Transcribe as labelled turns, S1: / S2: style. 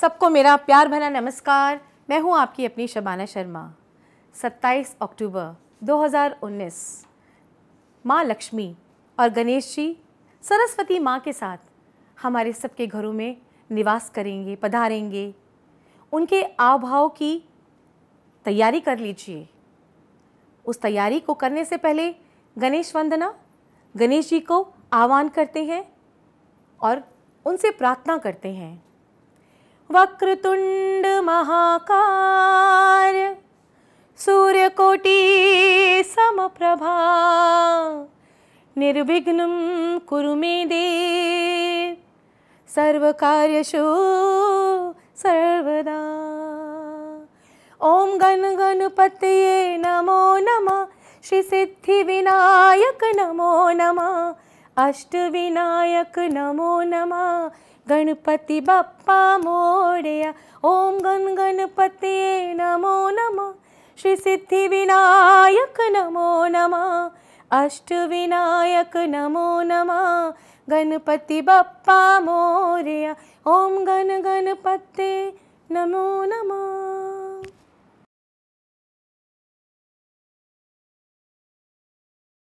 S1: सबको मेरा प्यार भरा नमस्कार मैं हूं आपकी अपनी शबाना शर्मा 27 अक्टूबर 2019 माँ लक्ष्मी और गणेश जी सरस्वती माँ के साथ हमारे सबके घरों में निवास करेंगे पधारेंगे उनके आवभाव की तैयारी कर लीजिए उस तैयारी को करने से पहले गणेश वंदना गणेश जी को आह्वान करते हैं और उनसे प्रार्थना करते हैं वक्रतुण्ड महाकार
S2: सूर्यकोटि समप्रभा निर्विघ्नं कुरु मे दे सर्वकार्यशो सर्वदा ॐ गणपतये नमो नमः श्रीसिद्धिविनायक नमो नमः अष्टविनायक नमो नमः गणपति बप्पा मोडया ॐ गण गणपते नमो नमः श्रीसिद्धिविनायक नमो नमः अष्टविनायक नमो नमः गणपति बप्पा मोरया
S1: ॐ गण गणपते नमो नमः